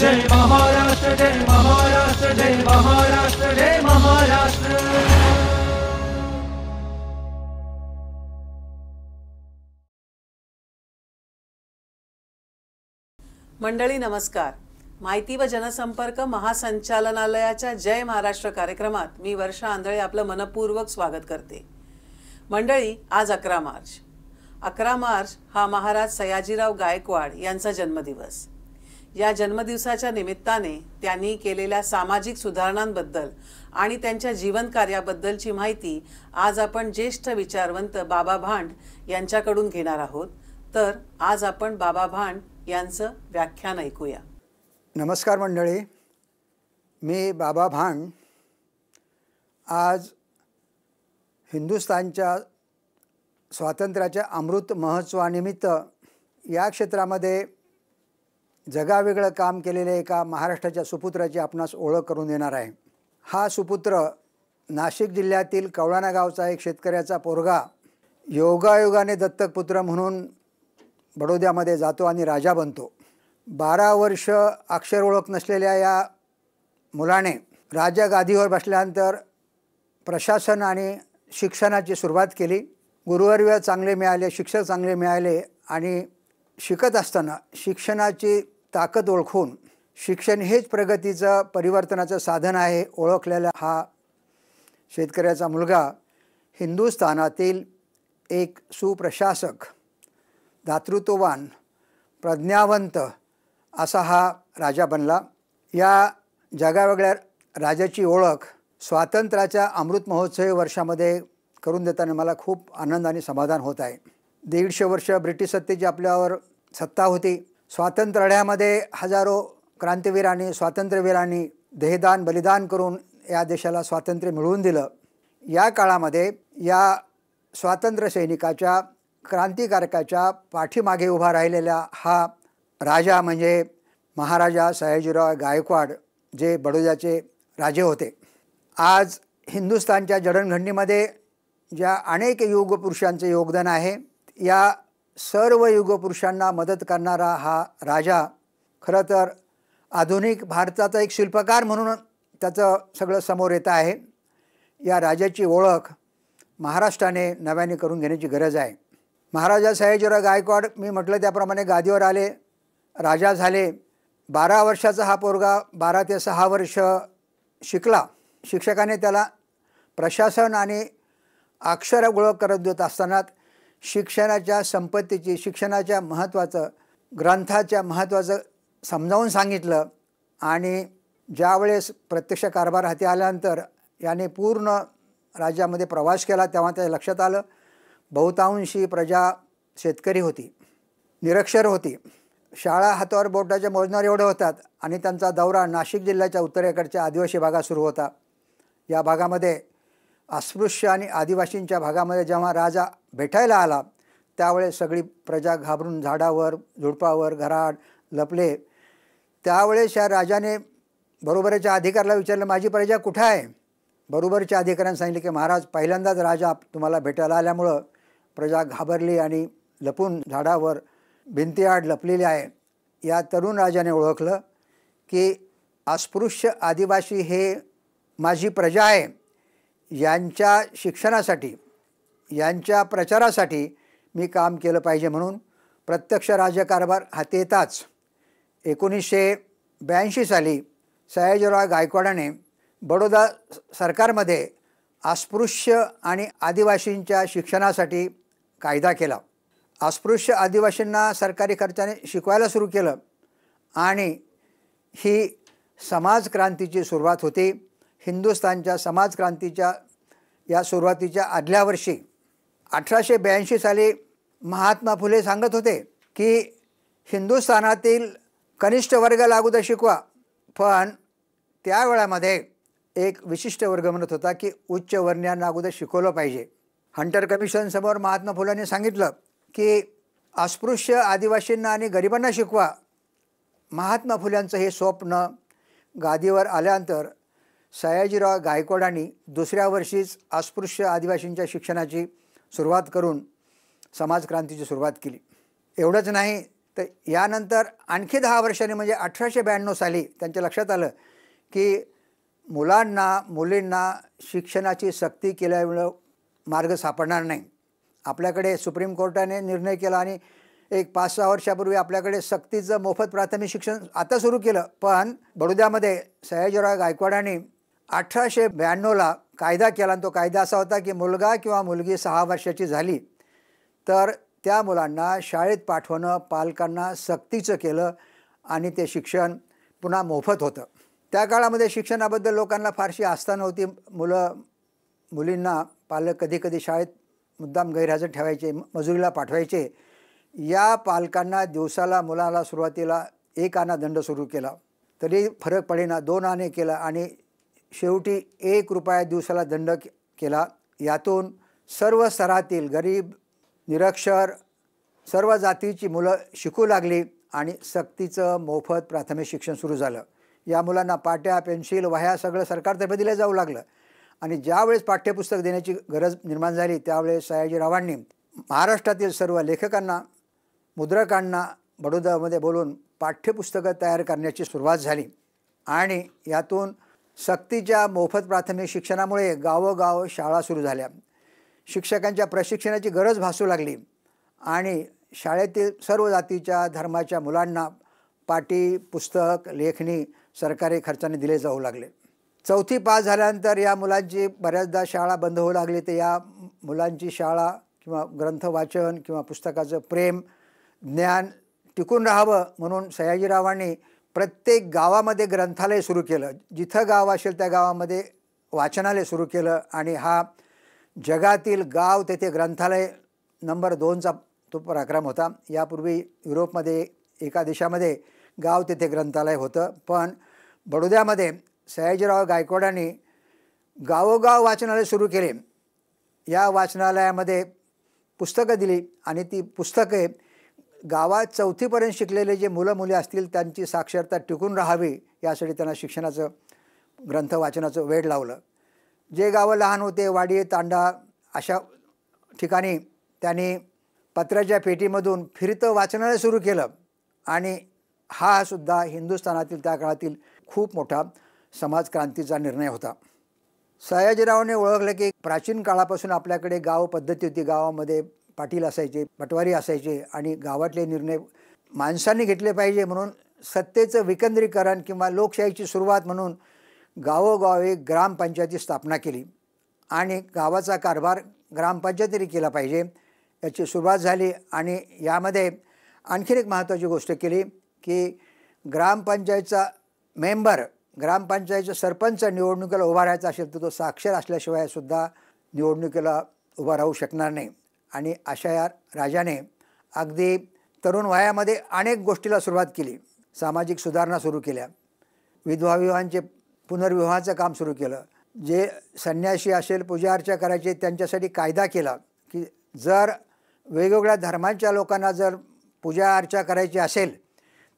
जय महाराष्ट्र जय महाराष्ट्र जय महाराष्ट्र जय महाराष्ट्र मंडळी नमस्कार माहिती व जनसंपर्क महासंचालनालयाच्या जय महाराष्ट्र कार्यक्रमात मी वर्षा आंधळे आपलं मनपूर्वक स्वागत करते मंडळी आज अकरा मार्च अकरा मार्च हा महाराज सयाजीराव गायकवाड यांचा जन्मदिवस या जन्मदिवसाच्या निमित्ताने त्यांनी केलेल्या सामाजिक सुधारणांबद्दल आणि त्यांच्या जीवनकार्याबद्दलची माहिती आज आपण ज्येष्ठ विचारवंत बाबा भांड यांच्याकडून घेणार आहोत तर आज आपण बाबा भांड यांचं व्याख्यान ऐकूया नमस्कार मंडळी मी बाबा भांड आज हिंदुस्तानच्या स्वातंत्र्याच्या अमृत महोत्सवानिमित्त या क्षेत्रामध्ये जगावेगळं काम केलेल्या एका महाराष्ट्राच्या सुपुत्राची आपणास ओळख करून देणार आहे हा सुपुत्र नाशिक जिल्ह्यातील कवळाणा गावचा एक शेतकऱ्याचा पोरगा योगायोगाने दत्तक पुत्र म्हणून बडोद्यामध्ये जातो आणि राजा बनतो बारा वर्ष अक्षर ओळख नसलेल्या या मुलाने राजा गादीवर बसल्यानंतर प्रशासन आणि शिक्षणाची सुरुवात केली गुरुवर्य चांगले मिळाले शिक्षक चांगले मिळाले आणि शिकत असताना शिक्षणाची ताकद ओळखून शिक्षण हेच प्रगतीचं परिवर्तनाचं साधन आहे ओळखलेला हा शेतकऱ्याचा मुलगा हिंदुस्थानातील एक सुप्रशासक दातृत्ववान प्रज्ञावंत असा हा राजा बनला या जगावेगळ्या राजाची ओळख स्वातंत्र्याच्या अमृत महोत्सवी वर्षामध्ये करून देताना मला खूप आनंद आणि समाधान होत आहे दीडशे वर्ष ब्रिटिश सत्तेची आपल्यावर सत्ता होती लढ्यामध्ये हजारो क्रांतीवीरांनी स्वातंत्र्यवीरांनी देहदान बलिदान करून या देशाला स्वातंत्र्य मिळवून दिलं या काळामध्ये या स्वातंत्र्य सैनिकाच्या क्रांतिकारकाच्या पाठीमागे उभा राहिलेला हा राजा म्हणजे महाराजा सयाजीराव गायकवाड जे बडोद्याचे राजे होते आज हिंदुस्तानच्या जडणघडणीमध्ये ज्या अनेक योगपुरुषांचं योगदान आहे या सर्व युगपुरुषांना मदत करणारा हा राजा खरं तर आधुनिक भारताचा एक शिल्पकार म्हणून त्याचं सगळं समोर येतं आहे या राजाची ओळख महाराष्ट्राने नव्याने करून घेण्याची गरज आहे महाराजा सयाजीराव गायकवाड मी म्हटलं त्याप्रमाणे गादीवर आले राजा झाले बारा वर्षाचा हा पोरगा बारा ते सहा वर्ष शिकला शिक्षकाने त्याला प्रशासन आणि अक्षर ओळख करत देत असताना शिक्षणाच्या संपत्तीची शिक्षणाच्या महत्त्वाचं ग्रंथाच्या महत्त्वाचं समजावून सांगितलं आणि ज्यावेळेस प्रत्यक्ष कारभार हाती आल्यानंतर याने पूर्ण राज्यामध्ये प्रवास केला तेव्हा त्या लक्षात आलं बहुतांशी प्रजा शेतकरी होती निरक्षर होती शाळा हातावर बोटाच्या मोजणार एवढे होतात आणि त्यांचा दौरा नाशिक जिल्ह्याच्या उत्तरेकडच्या आदिवासी भागात सुरू होता या भागामध्ये अस्पृश्य आणि आदिवासींच्या भागामध्ये जेव्हा राजा भेटायला आला त्यावेळेस सगळी प्रजा घाबरून झाडावर झुडपावर घराड लपले त्यावेळेस या राजाने बरोबरच्या अधिकाऱ्याला विचारलं माझी प्रजा कुठं आहे बरोबरच्या अधिकाऱ्यांनी सांगितले की महाराज पहिल्यांदाच राजा तुम्हाला भेटायला आल्यामुळं प्रजा घाबरली आणि लपून झाडावर भिंतीआड लपलेली आहे या तरुण राजाने ओळखलं की अस्पृश्य आदिवासी हे माझी प्रजा आहे यांच्या शिक्षणासाठी यांच्या प्रचारासाठी मी काम केलं पाहिजे म्हणून प्रत्यक्ष राज्यकारभार हाती येताच एकोणीसशे ब्याऐंशी साली सयाजीराव गायकवाडाने बडोदा सरकारमध्ये अस्पृश्य आणि आदिवासींच्या शिक्षणासाठी कायदा केला अस्पृश्य आदिवासींना सरकारी खर्चाने शिकवायला सुरू केलं आणि ही समाजक्रांतीची सुरुवात होती हिंदुस्तानच्या समाजक्रांतीच्या या सुरुवातीच्या आदल्या वर्षी अठराशे ब्याऐंशी साली महात्मा फुले सांगत होते की हिंदुस्थानातील कनिष्ठ वर्ग अगोदर शिकवा पण त्यावेळामध्ये एक विशिष्ट वर्ग म्हणत होता की उच्च वर्ण्यांना अगोदर शिकवलं पाहिजे हंटर कमिशनसमोर महात्मा फुलांनी सांगितलं की अस्पृश्य आदिवासींना आणि गरिबांना शिकवा महात्मा फुल्यांचं हे स्वप्न गादीवर आल्यानंतर सयाजीराव गायकवाडांनी दुसऱ्या वर्षीच अस्पृश्य आदिवासींच्या शिक्षणाची सुरुवात करून समाजक्रांतीची सुरुवात केली एवढंच नाही तर यानंतर आणखी दहा वर्षांनी म्हणजे अठराशे ब्याण्णव साली त्यांच्या लक्षात आलं की मुलांना मुलींना शिक्षणाची सक्ती केल्यामुळं मार्ग सापडणार नाही आपल्याकडे सुप्रीम कोर्टाने निर्णय केला आणि एक पाच सहा वर्षापूर्वी आपल्याकडे सक्तीचं मोफत प्राथमिक शिक्षण आता सुरू केलं पण बडोद्यामध्ये सयाजीराव गायकवाडांनी अठराशे ब्याण्णवला कायदा केला आणि तो कायदा असा होता की मुलगा किंवा मुलगी सहा वर्षाची झाली तर त्या मुलांना शाळेत पाठवणं पालकांना सक्तीचं केलं आणि ते शिक्षण पुन्हा मोफत होतं त्या काळामध्ये शिक्षणाबद्दल लोकांना फारशी आस्था नव्हती मुलं मुलींना पालक कधीकधी शाळेत मुद्दाम गैरहजर ठेवायचे मजुरीला पाठवायचे या पालकांना दिवसाला मुलाला सुरुवातीला एक आना दंड सुरू केला तरी फरक पडेना दोन आणे केला आणि शेवटी एक रुपया दिवसाला दंड केला यातून सर्व स्तरातील गरीब निरक्षर सर्व जातीची मुलं शिकू लागली आणि सक्तीचं मोफत प्राथमिक शिक्षण सुरू झालं या मुलांना पाट्या पेन्सिल वह्या सगळं सरकारतर्फे दिलं जाऊ लागलं आणि ज्यावेळेस पाठ्यपुस्तक देण्याची गरज निर्माण झाली त्यावेळेस सयाजीरावांनी महाराष्ट्रातील सर्व लेखकांना मुद्रकांना बडोदामध्ये बोलून पाठ्यपुस्तकं तयार करण्याची सुरुवात झाली आणि यातून सक्तीच्या मोफत प्राथमिक शिक्षणामुळे गावोगाव शाळा सुरू झाल्या शिक्षकांच्या प्रशिक्षणाची गरज भासू लागली आणि शाळेतील सर्व जातीच्या धर्माच्या मुलांना पाटी पुस्तक लेखणी सरकारी खर्चाने दिले जाऊ लागले चौथी पास झाल्यानंतर या मुलांची बऱ्याचदा शाळा बंद होऊ लागली तर या मुलांची शाळा किंवा ग्रंथ वाचन किंवा पुस्तकाचं प्रेम ज्ञान टिकून राहावं म्हणून सयाजीरावांनी प्रत्येक गावामध्ये ग्रंथालय सुरू केलं जिथं गाव असेल त्या गावामध्ये वाचनालय सुरू केलं आणि हा जगातील गाव तेथे ग्रंथालय नंबर दोनचा तो पराक्रम होता यापूर्वी युरोपमध्ये एका देशामध्ये गाव तेथे ग्रंथालय होतं पण बडोद्यामध्ये सयाजीराव गायकवाडांनी गावोगाव वाचनालय सुरू केले या वाचनालयामध्ये पुस्तकं दिली आणि ती पुस्तके गावात चौथीपर्यंत शिकलेले जे मुलं मुली असतील त्यांची साक्षरता टिकून राहावी यासाठी त्यांना शिक्षणाचं ग्रंथ वाचनाचं वेड लावलं जे गावं लहान होते वाडी तांडा अशा ठिकाणी त्यांनी पत्राच्या पेटीमधून फिरतं वाचनालय सुरू केलं आणि हा सुद्धा हिंदुस्थानातील त्या काळातील खूप मोठा समाजक्रांतीचा निर्णय होता सयाजीरावने ओळखलं की प्राचीन काळापासून आपल्याकडे गाव पद्धती होती गावामध्ये पाटील असायचे पटवारी असायचे आणि गावातले निर्णय माणसांनी घेतले पाहिजे म्हणून सत्तेचं विकेंद्रीकरण किंवा लोकशाहीची सुरुवात म्हणून गावोगावी ग्रामपंचायती स्थापना केली आणि गावाचा कारभार ग्रामपंचायतीने केला पाहिजे याची सुरुवात झाली आणि यामध्ये आणखीन एक महत्त्वाची गोष्ट केली की ग्रामपंचायतचा मेंबर ग्रामपंचायतीचा सरपंच निवडणुकीला उभा राहायचा असेल तर तो साक्षर असल्याशिवाय सुद्धा निवडणुकीला उभा राहू शकणार नाही आणि अशा या राजाने अगदी तरुण वयामध्ये अनेक गोष्टीला सुरुवात केली सामाजिक सुधारणा सुरू केल्या विधवाविवाहांचे पुनर्विवाहाचं काम सुरू केलं जे संन्यासी असेल पूजा अर्चा करायचे त्यांच्यासाठी कायदा केला की जर वेगवेगळ्या धर्मांच्या लोकांना जर पूजा अर्चा करायची असेल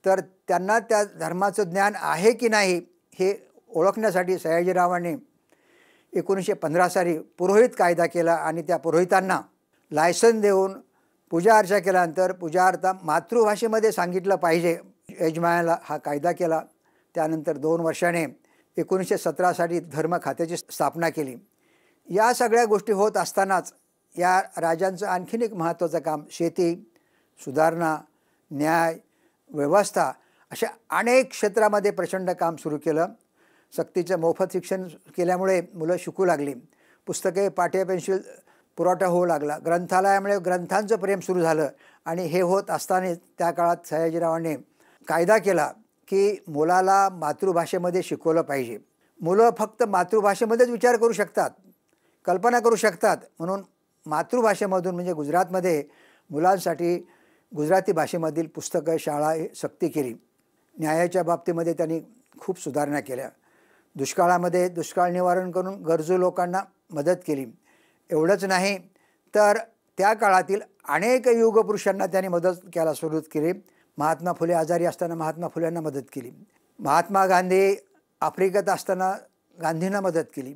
तर त्यांना त्या धर्माचं ज्ञान आहे की नाही हे ओळखण्यासाठी सयाजीरावांनी एकोणीसशे पंधरा साली पुरोहित कायदा केला आणि त्या पुरोहितांना लायसन देऊन पूजा अर्चा केल्यानंतर पूजा अर्था मातृभाषेमध्ये सांगितलं पाहिजे यजमानाला हा कायदा केला त्यानंतर दोन वर्षाने एकोणीसशे सतरासाठी धर्म खात्याची स्थापना केली या सगळ्या गोष्टी होत असतानाच या राजांचं आणखीन एक महत्त्वाचं काम शेती सुधारणा न्याय व्यवस्था अशा अनेक क्षेत्रामध्ये प्रचंड काम सुरू केलं सक्तीचं मोफत शिक्षण केल्यामुळे मुलं शिकू लागली पुस्तके पाठ्यपेन्शील पुरवठा होऊ लागला ग्रंथालयामुळे ग्रंथांचं प्रेम सुरू झालं आणि हे होत असतानाच त्या काळात सयाजीरावांनी कायदा केला की मुलाला मातृभाषेमध्ये शिकवलं पाहिजे मुलं फक्त मातृभाषेमध्येच विचार करू शकतात कल्पना करू शकतात म्हणून मातृभाषेमधून म्हणजे गुजरातमध्ये मुलांसाठी गुजराती भाषेमधील पुस्तकं शाळा सक्ती केली न्यायाच्या बाबतीमध्ये त्यांनी खूप सुधारणा केल्या दुष्काळामध्ये दुष्काळ निवारण करून गरजू लोकांना मदत केली एवढंच नाही तर त्या काळातील अनेक युगपुरुषांना त्यांनी मदत करायला सुरुवात केली महात्मा फुले आजारी असताना महात्मा फुल्यांना मदत केली महात्मा गांधी आफ्रिकेत असताना गांधींना मदत केली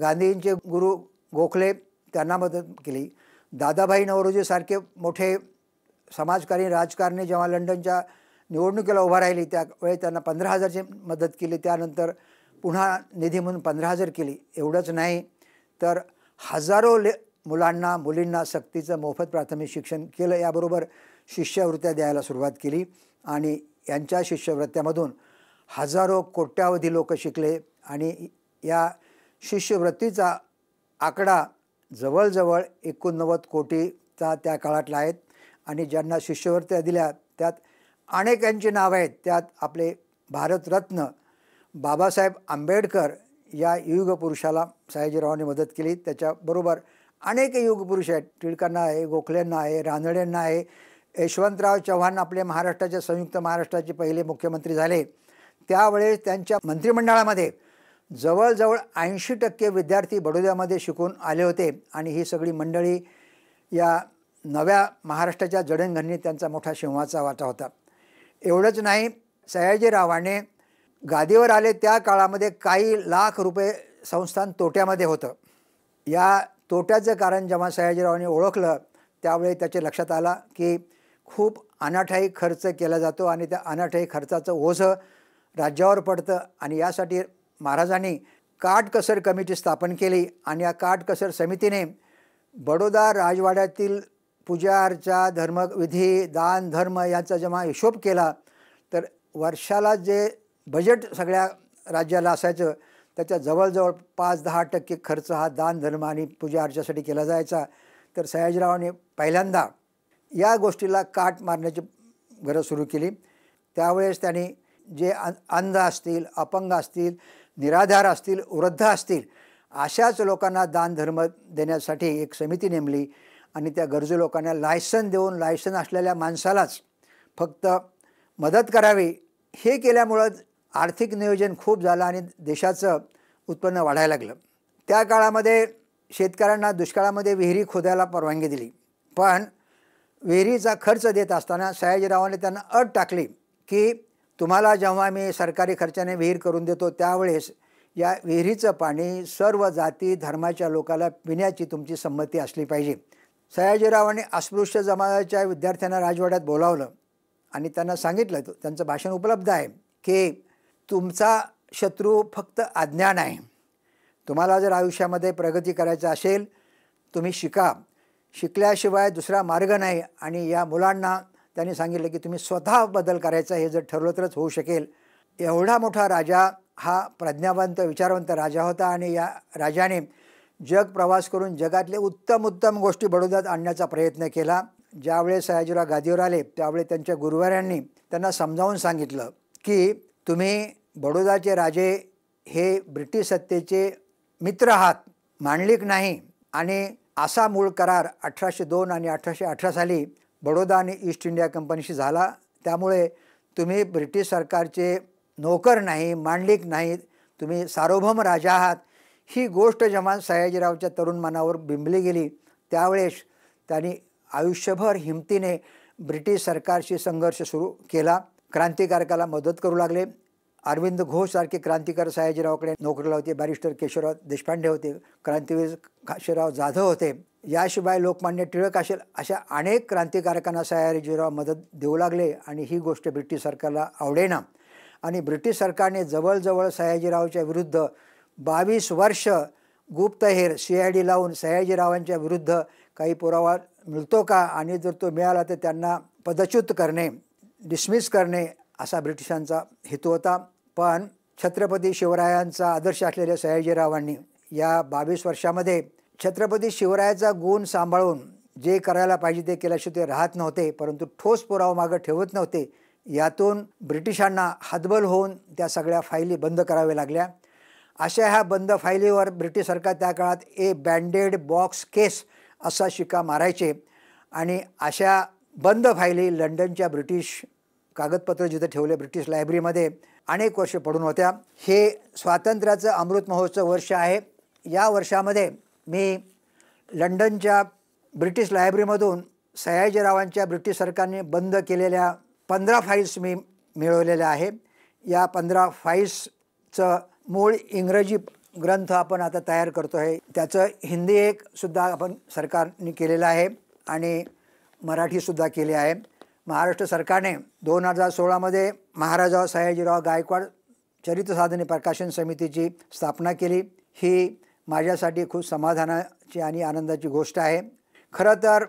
गांधींचे गुरु गोखले त्यांना मदत केली दादाभाई नवरोजीसारखे मोठे समाजकारणी राजकारणी जेव्हा लंडनच्या निवडणुकीला उभा राहिली त्यावेळी त्यांना पंधरा हजारची मदत केली त्यानंतर पुन्हा निधी म्हणून पंधरा हजार केली एवढंच नाही तर हजारो ले मुलांना मुलींना सक्तीचं मोफत प्राथमिक शिक्षण केलं याबरोबर शिष्यवृत्त्या द्यायला सुरुवात केली आणि यांच्या शिष्यवृत्त्यामधून हजारो कोट्यावधी लोक शिकले आणि या शिष्यवृत्तीचा आकडा जवळजवळ एकोणनव्वद कोटीचा त्या काळातला आहेत आणि ज्यांना शिष्यवृत्त्या दिल्या त्यात अनेकांची नावं आहेत त्यात आपले भारतरत्न बाबासाहेब आंबेडकर या युगपुरुषाला सयाजीरावांनी मदत केली त्याच्याबरोबर अनेक युगपुरुष आहेत टिळकांना आहे गोखल्यांना आहे रानड्यांना आहे यशवंतराव चव्हाण आपले महाराष्ट्राचे संयुक्त महाराष्ट्राचे पहिले मुख्यमंत्री झाले त्यावेळेस त्यांच्या मंत्रिमंडळामध्ये जवळजवळ ऐंशी टक्के विद्यार्थी बडोद्यामध्ये शिकून आले होते आणि ही सगळी मंडळी या नव्या महाराष्ट्राच्या जडणघडणीत त्यांचा मोठा शिंवाचा वाटा होता एवढंच नाही सयाजीरावाने गादीवर आले त्या काळामध्ये काही लाख रुपये संस्थान तोट्यामध्ये होतं या तोट्याचं कारण जेव्हा सयाजीरावांनी ओळखलं त्यावेळी त्याचे लक्षात आला की खूप अनाठाई खर्च केला जातो आणि त्या अनाठाई खर्चाचं ओझं राज्यावर पडतं आणि यासाठी महाराजांनी काटकसर कमिटी स्थापन केली आणि या काटकसर समितीने बडोदा राजवाड्यातील पूजा अर्चा धर्मविधी दान धर्म यांचा जेव्हा हिशोब केला तर वर्षाला जे बजेट सगळ्या राज्याला असायचं त्याच्या जवळजवळ पाच दहा टक्के खर्च हा दानधर्म आणि पूजा अर्चासाठी केला जायचा तर सयाजीरावाने पहिल्यांदा या गोष्टीला काट मारण्याची गरज सुरू केली त्यावेळेस त्यांनी जे अंध असतील अपंग असतील निराधार असतील वृद्ध असतील अशाच लोकांना दानधर्म देण्यासाठी एक समिती नेमली आणि त्या गरजू लोकांना लायसन देऊन लायसन असलेल्या माणसालाच फक्त मदत करावी हे केल्यामुळं आर्थिक नियोजन खूप झालं आणि देशाचं उत्पन्न वाढायला लागलं त्या काळामध्ये शेतकऱ्यांना दुष्काळामध्ये विहिरी खोदायला परवानगी दिली पण विहिरीचा खर्च देत असताना सयाजीरावाने त्यांना अट टाकली की तुम्हाला जेव्हा मी सरकारी खर्चाने विहीर करून देतो त्यावेळेस या विहिरीचं पाणी सर्व जाती धर्माच्या लोकाला पिण्याची तुमची संमती असली पाहिजे सयाजीरावांनी अस्पृश्य जमाजाच्या विद्यार्थ्यांना राजवाड्यात बोलावलं आणि त्यांना सांगितलं त्यांचं भाषण उपलब्ध आहे की तुमचा शत्रू फक्त अज्ञान आहे तुम्हाला जर आयुष्यामध्ये प्रगती करायचं असेल तुम्ही शिका शिकल्याशिवाय दुसरा मार्ग नाही आणि या मुलांना त्यांनी सांगितलं की तुम्ही स्वतः बदल करायचा हे जर ठरवलं तरच होऊ शकेल एवढा मोठा राजा हा प्रज्ञावंत विचारवंत राजा होता आणि या राजाने जग प्रवास करून जगातले उत्तम उत्तम गोष्टी बडोद्यात आणण्याचा प्रयत्न केला ज्यावेळेस सयाजीराव गादीवर आले त्यावेळी त्यांच्या गुरुवारांनी त्यांना समजावून सांगितलं की तुम्ही बडोदाचे राजे हे ब्रिटिश सत्तेचे मित्र आहात मांडलिक नाही आणि असा मूळ करार अठराशे दोन आणि अठराशे अठरा साली बडोदा आणि ईस्ट इंडिया कंपनीशी झाला त्यामुळे तुम्ही ब्रिटिश सरकारचे नोकर नाही मांडलिक नाही तुम्ही सार्वभौम राजा आहात ही गोष्ट जेव्हा सयाजीरावच्या तरुण मनावर बिंबली गेली त्यावेळेस त्यांनी आयुष्यभर हिमतीने ब्रिटिश सरकारशी संघर्ष सुरू केला क्रांतिकारकाला मदत करू लागले अरविंद घोष सारखे क्रांतिकार सयाजीरावकडे नोकरीला होते बॅरिस्टर केशवराव देशपांडे होते क्रांतीवीर काशीराव जाधव होते याशिवाय लोकमान्य टिळक असेल अशा अनेक क्रांतिकारकांना सयाजीराव मदत देऊ लागले आणि ही गोष्ट ब्रिटिश सरकारला आवडेना आणि ब्रिटिश सरकारने जवळजवळ सयाजीरावच्या विरुद्ध बावीस वर्ष गुप्तहेर सी आय डी लावून सयाजीरावांच्या विरुद्ध काही पुरावा मिळतो का आणि जर तो मिळाला तर त्यांना पदच्युत करणे डिसमिस करणे असा ब्रिटिशांचा हेतू होता पण छत्रपती शिवरायांचा आदर्श असलेल्या सयाजीरावांनी या बावीस वर्षामध्ये छत्रपती शिवरायाचा गुण सांभाळून जे करायला पाहिजे ते केल्याशिवाय ते राहत नव्हते परंतु ठोस पुरावा मागं ठेवत नव्हते यातून ब्रिटिशांना हातबल होऊन त्या सगळ्या फायली बंद कराव्या लागल्या अशा ह्या बंद फायलीवर ब्रिटिश सरकार त्या काळात ए बँडेड बॉक्स केस असा शिक्का मारायचे आणि अशा बंद फायली लंडनच्या ब्रिटिश कागदपत्र जिथं ठेवले ब्रिटिश लायब्ररीमध्ये अनेक वर्ष पडून होत्या हे स्वातंत्र्याचं अमृत महोत्सव वर्ष आहे या वर्षामध्ये मी लंडनच्या ब्रिटिश लायब्ररीमधून सयाजीरावांच्या ब्रिटिश सरकारने बंद केलेल्या पंधरा फाईल्स मी मिळवलेल्या आहे या पंधरा फाईल्सचं मूळ इंग्रजी ग्रंथ आपण आता तयार करतो आहे त्याचं हिंदी एक सुद्धा आपण सरकारने केलेलं आहे आणि मराठीसुद्धा केली आहे महाराष्ट्र सरकारने दोन हजार सोळामध्ये महाराजा सयाजीराव गायकवाड चरित्रसाधने प्रकाशन समितीची स्थापना केली ही माझ्यासाठी खूप समाधानाची आणि आनंदाची गोष्ट आहे खरं तर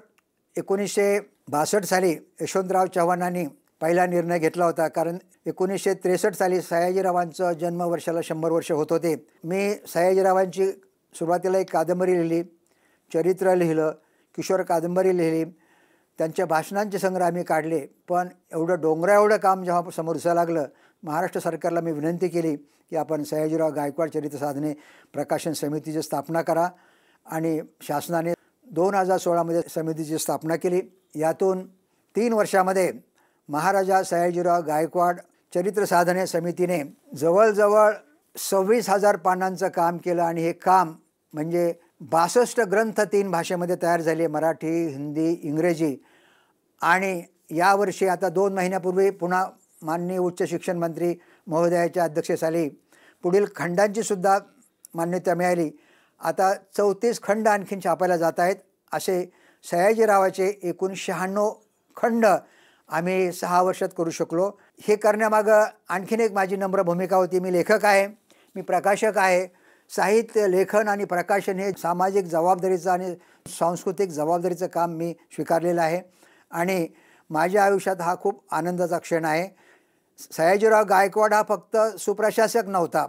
एकोणीसशे बासष्ट साली यशवंतराव चव्हाणांनी पहिला निर्णय घेतला होता कारण एकोणीसशे त्रेसष्ट साली सयाजीरावांचं जन्म वर्षाला शंभर वर्ष होत होते मी सयाजीरावांची सुरुवातीला एक कादंबरी लिहिली चरित्र लिहिलं किशोर कादंबरी लिहिली त्यांच्या भाषणांचे संग्रह आम्ही काढले पण एवढं डोंगरा एवढं काम जेव्हा समोर दिसायला लागलं महाराष्ट्र सरकारला मी विनंती केली की आपण सयाजीराव गायकवाड चरित्र साधने प्रकाशन समितीची स्थापना करा आणि शासनाने दोन हजार सोळामध्ये समितीची स्थापना केली यातून तीन वर्षामध्ये महाराजा सयाजीराव गायकवाड चरित्र साधने समितीने जवळजवळ सव्वीस हजार पानांचं काम केलं आणि हे काम म्हणजे बासष्ट ग्रंथ तीन भाषेमध्ये तयार झाले मराठी हिंदी इंग्रजी आणि यावर्षी आता दोन महिन्यापूर्वी पुन्हा माननीय उच्च शिक्षण मंत्री महोदयाच्या अध्यक्षस्थाली पुढील खंडांची सुद्धा मान्यता मिळाली आता चौतीस खंड आणखीन छापायला जात आहेत असे सयाजीरावाचे एकूण शहाण्णव खंड आम्ही सहा वर्षात करू शकलो हे करण्यामागं आणखीन एक माझी नम्र भूमिका होती मी लेखक आहे मी प्रकाशक आहे साहित्य लेखन आणि प्रकाशन हे सामाजिक जबाबदारीचं आणि सांस्कृतिक जबाबदारीचं काम मी स्वीकारलेलं आहे आणि माझ्या आयुष्यात हा खूप आनंदाचा क्षण आहे सयाजीराव गायकवाड हा फक्त सुप्रशासक नव्हता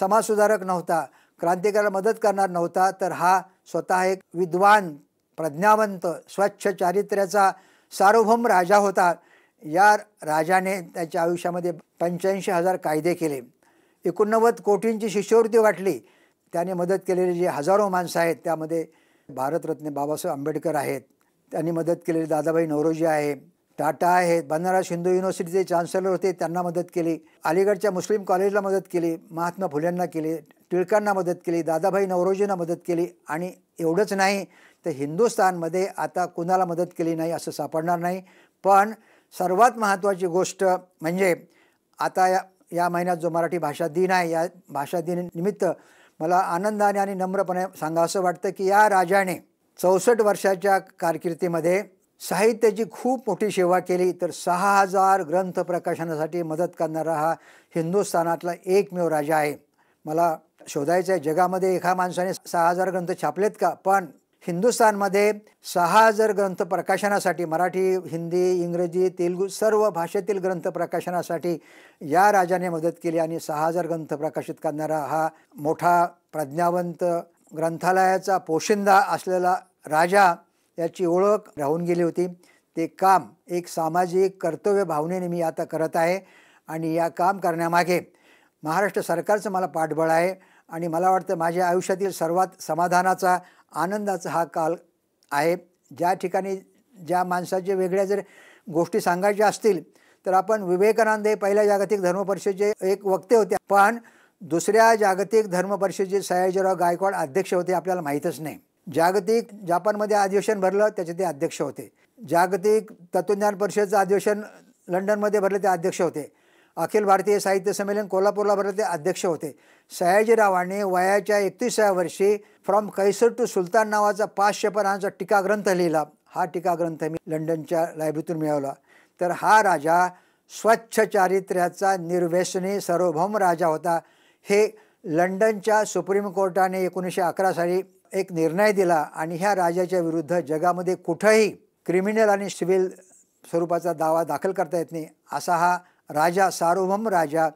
समाजसुधारक नव्हता क्रांतिकाराला मदत करणार नव्हता तर हा स्वतः एक विद्वान प्रज्ञावंत स्वच्छ चारित्र्याचा सार्वभौम राजा होता या राजाने त्याच्या आयुष्यामध्ये पंच्याऐंशी हजार कायदे केले एकोणनव्वद कोटींची शिष्यवृत्ती वाटली त्याने मदत केलेली जे हजारो माणसं आहेत त्यामध्ये भारतरत्न बाबासाहेब आंबेडकर आहेत त्यांनी मदत केलेली दादाभाई नवरोजी आहे टाटा आहेत बनारस हिंदू युनिव्हर्सिटीचे चान्सलर होते त्यांना मदत केली अलीगडच्या मुस्लिम कॉलेजला मदत केली महात्मा फुल्यांना केली टिळकांना मदत केली दादाभाई नवरोजींना मदत केली आणि एवढंच नाही तर हिंदुस्थानमध्ये आता कुणाला मदत केली नाही असं सापडणार नाही पण सर्वात महत्त्वाची गोष्ट म्हणजे आता या या महिन्यात जो मराठी भाषा दिन आहे या भाषा दिनानिमित्त मला आनंदाने आणि नम्रपणे सांगा असं वाटतं की या राजाने चौसष्ट वर्षाच्या कारकिर्दीमध्ये साहित्याची खूप मोठी सेवा केली तर सहा हजार ग्रंथ प्रकाशनासाठी मदत करणारा हा हिंदुस्थानातला एकमेव राजा आहे मला शोधायचं आहे जगामध्ये एका माणसाने सहा हजार ग्रंथ छापलेत का पण हिंदुस्थानमध्ये सहा हजार ग्रंथ प्रकाशनासाठी मराठी हिंदी इंग्रजी तेलुगू सर्व भाषेतील ग्रंथ प्रकाशनासाठी या राजाने मदत केली आणि सहा हजार ग्रंथ प्रकाशित करणारा हा मोठा प्रज्ञावंत ग्रंथालयाचा पोशिंदा असलेला राजा याची ओळख राहून गेली होती ते काम एक सामाजिक कर्तव्य भावनेने मी आता करत आहे आणि या काम करण्यामागे महाराष्ट्र सरकारचं मला पाठबळ आहे आणि मला वाटतं माझ्या आयुष्यातील सर्वात समाधानाचा आनंदाचा हा काल आहे ज्या ठिकाणी ज्या माणसाचे वेगळ्या जर गोष्टी सांगायच्या असतील तर आपण विवेकानंद हे पहिल्या जागतिक धर्म परिषदेचे एक वक्ते होते पण दुसऱ्या जागतिक धर्म परिषदेचे सयाजीराव गायकवाड अध्यक्ष होते आपल्याला माहीतच नाही जागतिक जापानमध्ये अधिवेशन भरलं त्याचे ते अध्यक्ष होते जागतिक तत्त्वज्ञान परिषदेचं अधिवेशन लंडनमध्ये भरलं ते अध्यक्ष होते अखिल भारतीय साहित्य संमेलन कोल्हापूरला भरले ते अध्यक्ष होते सयाजीरावांनी वयाच्या एकतीसाव्या वर्षी फ्रॉम कैसर टू सुलतान नावाचा पाचशे पानांचा टीका ग्रंथ लिहिला हा टीका ग्रंथ मी लंडनच्या लायब्ररीतून मिळवला तर हा राजा स्वच्छ चारित्र्याचा निर्व्यसनी सार्वभौम राजा होता हे लंडनच्या सुप्रीम कोर्टाने एकोणीसशे अकरा साली एक निर्णय दिला आणि ह्या राजाच्या विरुद्ध जगामध्ये कुठंही क्रिमिनल आणि सिव्हिल स्वरूपाचा दावा दाखल करता येत नाही असा हा राजा सार्वभौम राजा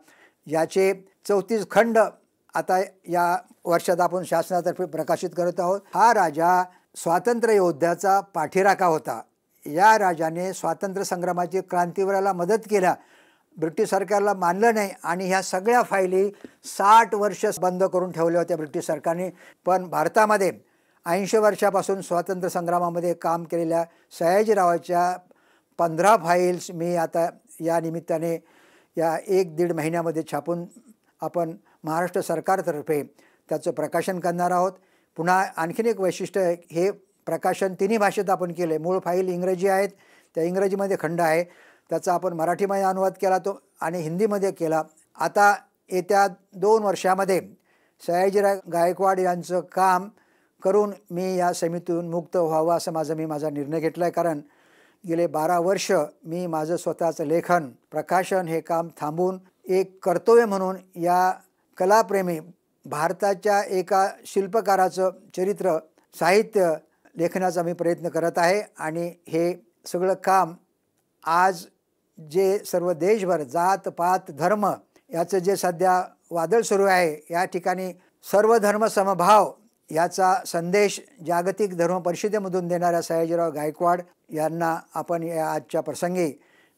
याचे चौतीस खंड आता या वर्षात आपण शासनातर्फे प्रकाशित करत आहोत हा राजा स्वातंत्र्य योद्ध्याचा पाठीराखा होता या राजाने स्वातंत्र्य संग्रामाची क्रांतीवराला मदत केल्या ब्रिटिश सरकारला मानलं नाही आणि ह्या सगळ्या फायली साठ वर्ष बंद करून ठेवल्या होत्या ब्रिटिश सरकारने पण भारतामध्ये ऐंशी वर्षापासून स्वातंत्र्य संग्रामामध्ये काम केलेल्या सयाजीरावाच्या पंधरा फाईल्स मी आता या निमित्ताने या एक दीड महिन्यामध्ये छापून आपण महाराष्ट्र सरकारतर्फे त्याचं प्रकाशन करणार आहोत पुन्हा आणखीन एक वैशिष्ट्य हे प्रकाशन तिन्ही भाषेत आपण केलं आहे मूळ फाईल इंग्रजी आहेत त्या इंग्रजीमध्ये खंड आहे त्याचा आपण मराठीमध्ये अनुवाद केला तो आणि हिंदीमध्ये केला आता येत्या दोन वर्षामध्ये सयाजीराव गायकवाड यांचं काम करून मी या समितीतून मुक्त व्हावं असं माझं मी माझा निर्णय घेतला आहे कारण गेले बारा वर्ष मी माझं स्वतःचं लेखन प्रकाशन हे काम थांबून एक कर्तव्य म्हणून या कलाप्रेमी भारताच्या एका शिल्पकाराचं चरित्र साहित्य लेखनाचा मी प्रयत्न करत आहे आणि हे सगळं काम आज जे सर्व देशभर जात पात धर्म याचं जे सध्या वादळ सुरू आहे या ठिकाणी सर्व धर्म समभाव याचा संदेश जागतिक धर्म परिषदेमधून देणाऱ्या सयाजीराव गायकवाड यांना आपण या आजच्या प्रसंगी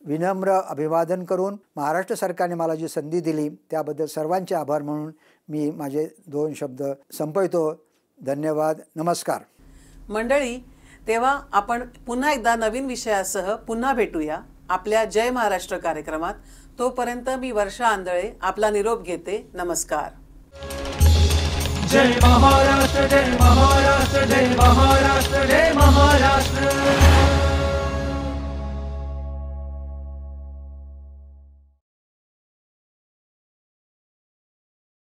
विनम्र अभिवादन करून महाराष्ट्र सरकारने मला जी संधी दिली त्याबद्दल सर्वांचे आभार म्हणून मी माझे दोन शब्द संपवितो धन्यवाद नमस्कार मंडळी तेव्हा आपण पुन्हा एकदा नवीन विषयासह पुन्हा भेटूया आपल्या जय महाराष्ट्र कार्यक्रमात तोपर्यंत मी वर्षा आंधळे आपला निरोप घेते नमस्कार जय महाराष्ट्र जय महाराष्ट्र जय महाराष्ट्र जय महाराष्ट्र